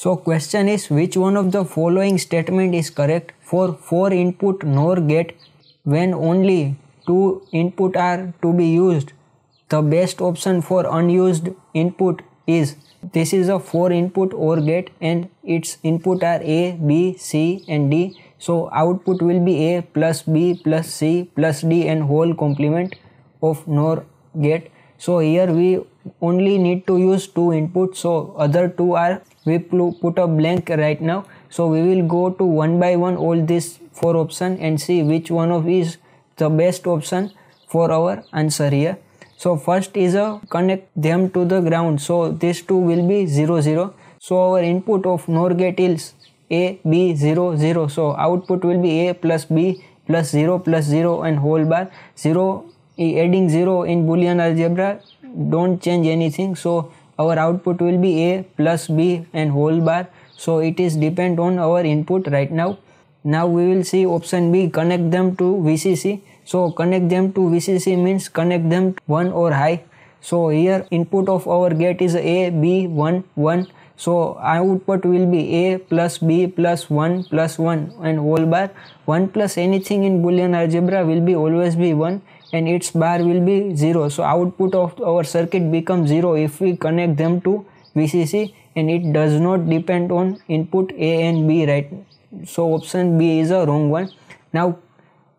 So question is which one of the following statement is correct for 4 input NOR gate when only 2 input are to be used. The best option for unused input is this is a 4 input OR gate and its input are A, B, C and D. So output will be A plus B plus C plus D and whole complement of NOR gate so here we only need to use two inputs so other two are we put a blank right now so we will go to one by one all these four option and see which one of is the best option for our answer here so first is a connect them to the ground so these two will be 0 0 so our input of nor gate is a b 0 0 so output will be a plus b plus 0 plus 0 and whole bar 0 adding 0 in boolean algebra don't change anything so our output will be a plus b and whole bar so it is depend on our input right now now we will see option b connect them to vcc so connect them to vcc means connect them 1 or high so here input of our gate is a b 1 1 so output will be a plus b plus 1 plus 1 and whole bar 1 plus anything in boolean algebra will be always be 1 and its bar will be 0 so output of our circuit becomes 0 if we connect them to VCC and it does not depend on input A and B right so option B is a wrong one now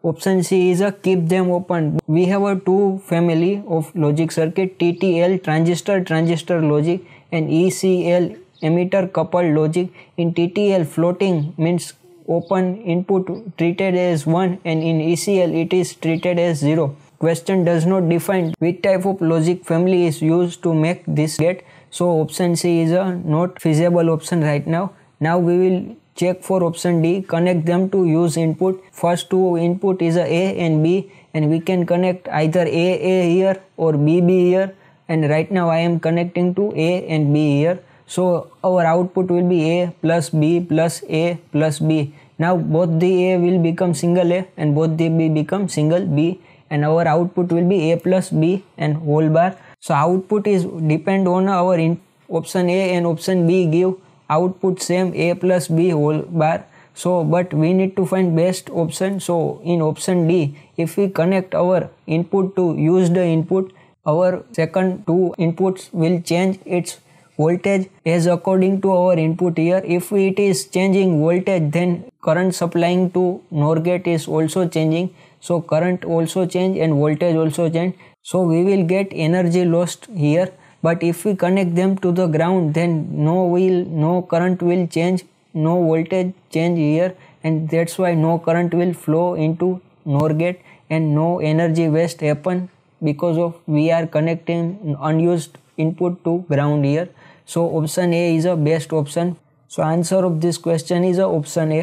option C is a keep them open we have a two family of logic circuit TTL transistor transistor logic and ECL emitter coupled logic in TTL floating means open input treated as 1 and in ECL it is treated as 0. Question does not define which type of logic family is used to make this gate. So option C is a not feasible option right now. Now we will check for option D. Connect them to use input. First two input is a A and B and we can connect either A A here or B B here and right now I am connecting to A and B here. So our output will be A plus B plus A plus B. Now both the A will become single A and both the B become single B and our output will be A plus B and whole bar. So output is depend on our in option A and option B give output same A plus B whole bar. So but we need to find best option. So in option D if we connect our input to use the input our second two inputs will change its voltage as according to our input here if it is changing voltage then current supplying to NOR gate is also changing so current also change and voltage also change so we will get energy lost here but if we connect them to the ground then no will no current will change no voltage change here and that's why no current will flow into NOR gate and no energy waste happen because of we are connecting unused input to ground here so option a is a best option so answer of this question is a option a